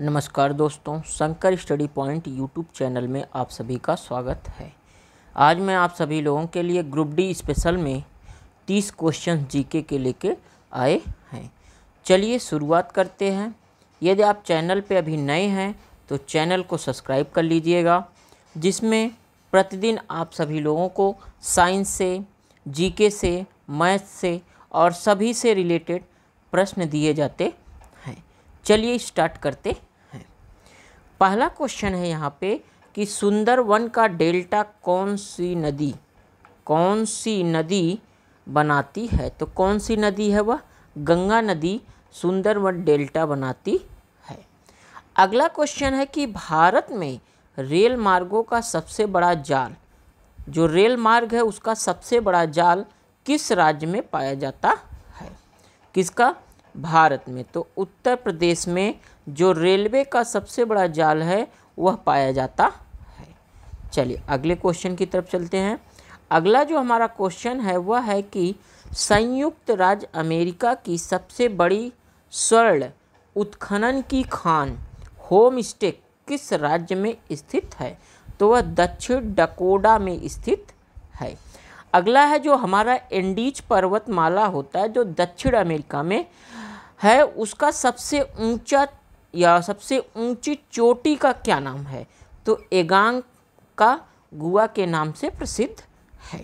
नमस्कार दोस्तों Shankar study point YouTube channel में आप सभी का स्वागत है आज मैं आप सभी लोगों के लिए ग्रुप डी स्पेशल में तीस क्वेश्चन जीके के लेके आए हैं चलिए शुरुआत करते हैं यदि आप चैनल पे अभी नए हैं तो चैनल को सब्सक्राइब कर लीजिएगा जिसमें प्रतिदिन आप सभी लोगों को साइंस से जीके से मैथ से और सभी से रिलेटेड प्रश्न दिए जाते हैं चलिए स्टार्ट करते पहला क्वेश्चन है यहाँ पे कि सुंदरवन का डेल्टा कौन सी नदी कौन सी नदी बनाती है तो कौन सी नदी है वह गंगा नदी सुंदरवन डेल्टा बनाती है अगला क्वेश्चन है कि भारत में रेल मार्गों का सबसे बड़ा जाल जो रेल मार्ग है उसका सबसे बड़ा जाल किस राज्य में पाया जाता है किसका भारत में तो उत्तर प्रदेश में जो रेलवे का सबसे बड़ा जाल है वह पाया जाता है चलिए अगले क्वेश्चन की तरफ चलते हैं अगला जो हमारा क्वेश्चन है वह है कि संयुक्त राज्य अमेरिका की सबसे बड़ी स्वर्ण उत्खनन की खान होम स्टे किस राज्य में स्थित है तो वह दक्षिण डकोडा में स्थित है अगला है जो हमारा एंडीज पर्वतमाला होता है जो दक्षिण अमेरिका में है उसका सबसे ऊंचा या सबसे ऊंची चोटी का क्या नाम है तो एगांग का गुआ के नाम से प्रसिद्ध है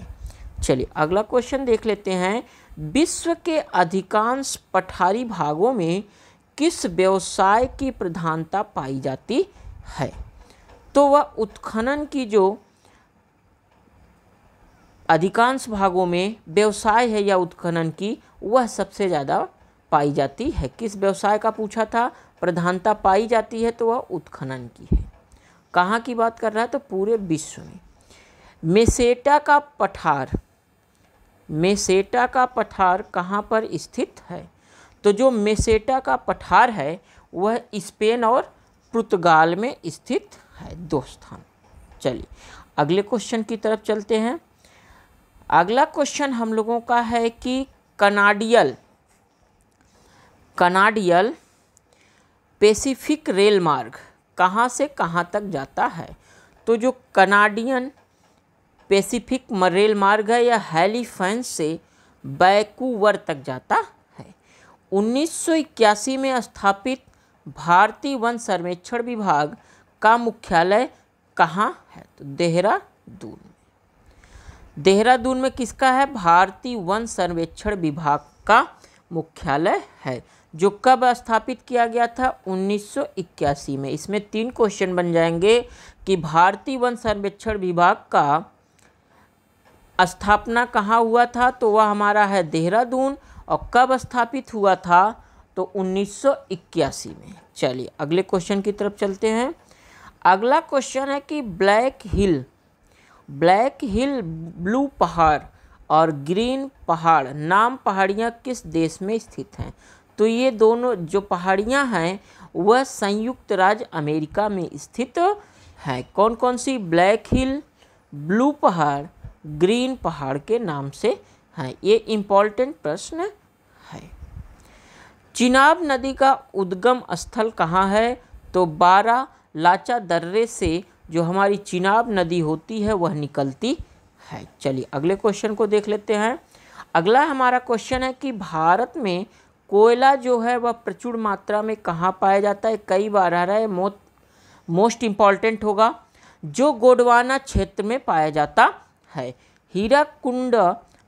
चलिए अगला क्वेश्चन देख लेते हैं विश्व के अधिकांश पठारी भागों में किस व्यवसाय की प्रधानता पाई जाती है तो वह उत्खनन की जो अधिकांश भागों में व्यवसाय है या उत्खनन की वह सबसे ज़्यादा पाई जाती है किस व्यवसाय का पूछा था प्रधानता पाई जाती है तो वह उत्खनन की है कहाँ की बात कर रहा है तो पूरे विश्व में मेसेटा का पठार मेसेटा का पठार कहाँ पर स्थित है तो जो मेसेटा का पठार है वह स्पेन और पुर्तगाल में स्थित है दो स्थान चलिए अगले क्वेश्चन की तरफ चलते हैं अगला क्वेश्चन हम लोगों का है कि कनाडियल कनाडियल पेसिफिक रेल मार्ग कहाँ से कहाँ तक जाता है तो जो कनाडियन पेसिफिक रेल मार्ग है या हेलीफेंस से बैकूवर तक जाता है उन्नीस में स्थापित भारतीय वन सर्वेक्षण विभाग का मुख्यालय कहाँ है तो देहरादून देहरादून में किसका है भारतीय वन सर्वेक्षण विभाग का मुख्यालय है जो कब स्थापित किया गया था 1981 में इसमें तीन क्वेश्चन बन जाएंगे कि भारतीय वन सर्वेक्षण विभाग का स्थापना कहाँ हुआ था तो वह हमारा है देहरादून और कब स्थापित हुआ था तो 1981 में चलिए अगले क्वेश्चन की तरफ चलते हैं अगला क्वेश्चन है कि black hill black hill blue पहाड़ और ग्रीन पहाड़ नाम पहाड़ियाँ किस देश में स्थित हैं तो ये दोनों जो पहाड़ियाँ हैं वह संयुक्त राज्य अमेरिका में स्थित हैं कौन कौन सी ब्लैक हिल ब्लू पहाड़ ग्रीन पहाड़ के नाम से हैं ये इम्पॉर्टेंट प्रश्न है चिनाब नदी का उद्गम स्थल कहाँ है तो बारह लाचा दर्रे से जो हमारी चिनाब नदी होती है वह निकलती है चलिए अगले क्वेश्चन को देख लेते हैं अगला हमारा क्वेश्चन है कि भारत में कोयला जो है वह प्रचुर मात्रा में कहाँ पाया जाता है कई बार आ रहा है मोत मोस्ट इम्पॉर्टेंट होगा जो गोडवाना क्षेत्र में पाया जाता है हीरा कुंड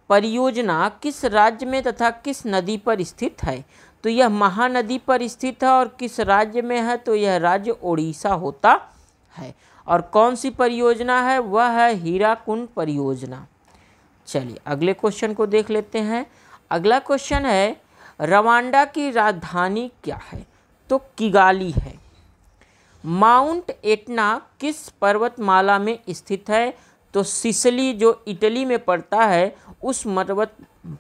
परियोजना किस राज्य में तथा किस नदी पर स्थित है तो यह महानदी पर स्थित है और किस राज्य में है तो यह राज्य ओडिशा होता है और कौन सी परियोजना है वह है हीरा कुंड परियोजना चलिए अगले क्वेश्चन को देख लेते हैं अगला क्वेश्चन है रवांडा की राजधानी क्या है तो किगाली है माउंट एटना किस पर्वतमाला में स्थित है तो सिसली जो इटली में पड़ता है उस पर्वत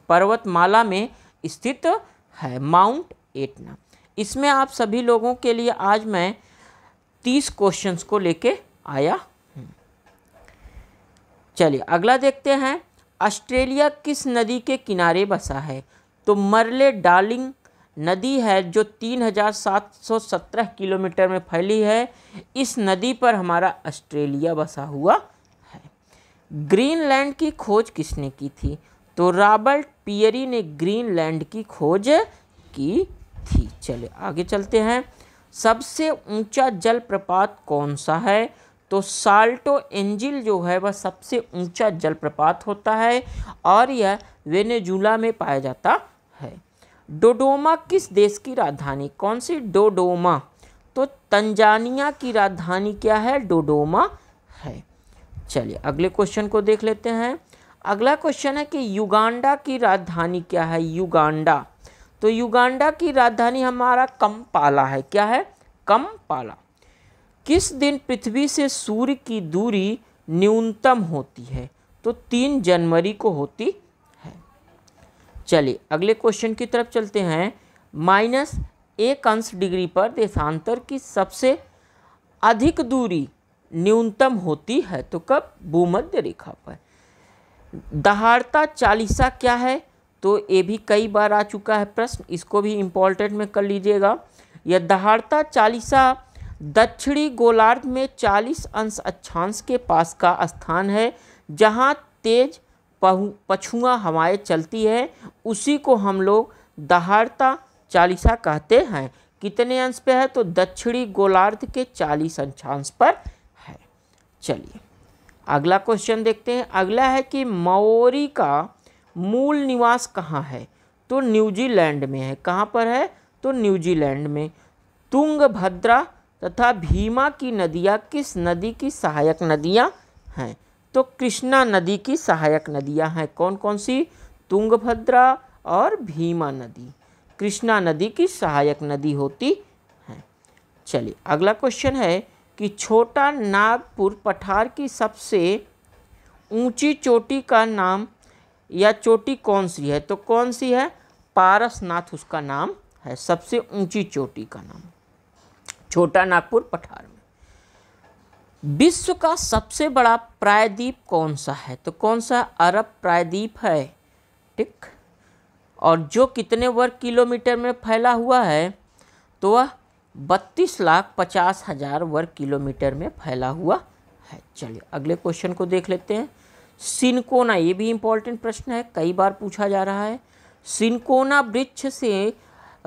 पर्वतमाला में स्थित है माउंट एटना इसमें आप सभी लोगों के लिए आज मैं तीस क्वेश्चंस को लेके आया हूँ चलिए अगला देखते हैं ऑस्ट्रेलिया किस नदी के किनारे बसा है तो मरले डालिंग नदी है जो 3717 किलोमीटर में फैली है इस नदी पर हमारा ऑस्ट्रेलिया बसा हुआ है ग्रीनलैंड की खोज किसने की थी तो रॉबर्ट पियरी ने ग्रीनलैंड की खोज की थी चले आगे चलते हैं सबसे ऊंचा जलप्रपात कौन सा है तो साल्टो एंजिल जो है वह सबसे ऊंचा जलप्रपात होता है और यह वेनेजुला में पाया जाता है डोडोमा किस देश की राजधानी कौन सी डोडोमा तो तंजानिया की राजधानी क्या है डोडोमा है चलिए अगले क्वेश्चन को देख लेते हैं अगला क्वेश्चन है कि युगांडा की राजधानी क्या है युगांडा तो युगांडा की राजधानी हमारा कम्पाला है क्या है कम्पाला किस दिन पृथ्वी से सूर्य की दूरी न्यूनतम होती है तो तीन जनवरी को होती चलिए अगले क्वेश्चन की तरफ चलते हैं माइनस एक अंश डिग्री पर देशांतर की सबसे अधिक दूरी न्यूनतम होती है तो कब भूमध्य रेखा पर दहाड़ता चालीसा क्या है तो ये भी कई बार आ चुका है प्रश्न इसको भी इम्पोर्टेंट में कर लीजिएगा यह दहाड़ता चालीसा दक्षिणी गोलार्ध में 40 अंश अक्षांश के पास का स्थान है जहाँ तेज पछुआ हवाएं चलती है उसी को हम लोग दहाड़ता चालीसा कहते हैं कितने अंश पे है तो दक्षिणी गोलार्ध के चालीस अंशांश पर है चलिए अगला क्वेश्चन देखते हैं अगला है कि मौरी का मूल निवास कहाँ है तो न्यूजीलैंड में है कहाँ पर है तो न्यूजीलैंड में तुंग भद्रा तथा भीमा की नदियाँ किस नदी की सहायक नदियाँ हैं तो कृष्णा नदी की सहायक नदियां हैं कौन कौन सी तुंगभद्रा और भीमा नदी कृष्णा नदी की सहायक नदी होती हैं चलिए अगला क्वेश्चन है कि छोटा नागपुर पठार की सबसे ऊंची चोटी का नाम या चोटी कौन सी है तो कौन सी है पारसनाथ उसका नाम है सबसे ऊंची चोटी का नाम छोटा नागपुर पठार विश्व का सबसे बड़ा प्रायद्वीप कौन सा है तो कौन सा अरब प्रायद्वीप है ठीक और जो कितने वर्ग किलोमीटर में फैला हुआ है तो वह बत्तीस लाख पचास हज़ार वर्ग किलोमीटर में फैला हुआ है चलिए अगले क्वेश्चन को देख लेते हैं सिनकोना ये भी इम्पोर्टेंट प्रश्न है कई बार पूछा जा रहा है सिनकोना वृक्ष से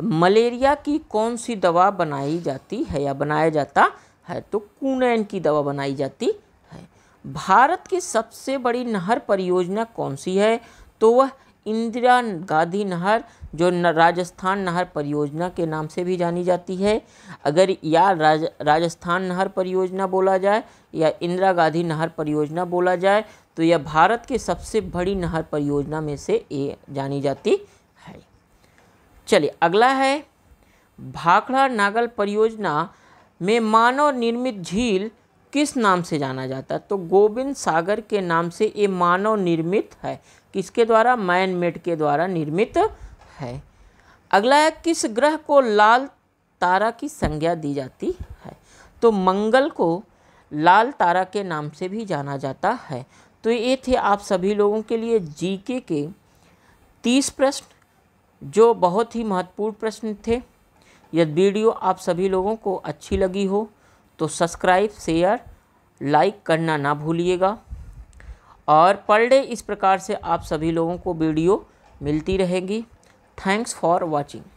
मलेरिया की कौन सी दवा बनाई जाती है या बनाया जाता है है तो कुनैन की दवा बनाई जाती है भारत की सबसे बड़ी नहर परियोजना कौन सी है तो वह इंदिरा गांधी नहर जो न, राजस्थान नहर परियोजना के नाम से भी जानी जाती है अगर या राज, राजस्थान नहर परियोजना बोला जाए या इंदिरा गांधी नहर परियोजना बोला जाए तो यह भारत के सबसे बड़ी नहर परियोजना में से ये जानी जाती है चलिए अगला है भाखड़ा नागल परियोजना में मानव निर्मित झील किस नाम से जाना जाता है तो गोविंद सागर के नाम से ये मानव निर्मित है किसके द्वारा मैन मेड के द्वारा निर्मित है अगला है किस ग्रह को लाल तारा की संज्ञा दी जाती है तो मंगल को लाल तारा के नाम से भी जाना जाता है तो ये थे आप सभी लोगों के लिए जीके के तीस प्रश्न जो बहुत ही महत्वपूर्ण प्रश्न थे यदि वीडियो आप सभी लोगों को अच्छी लगी हो तो सब्सक्राइब शेयर लाइक करना ना भूलिएगा और पर डे इस प्रकार से आप सभी लोगों को वीडियो मिलती रहेगी थैंक्स फॉर वॉचिंग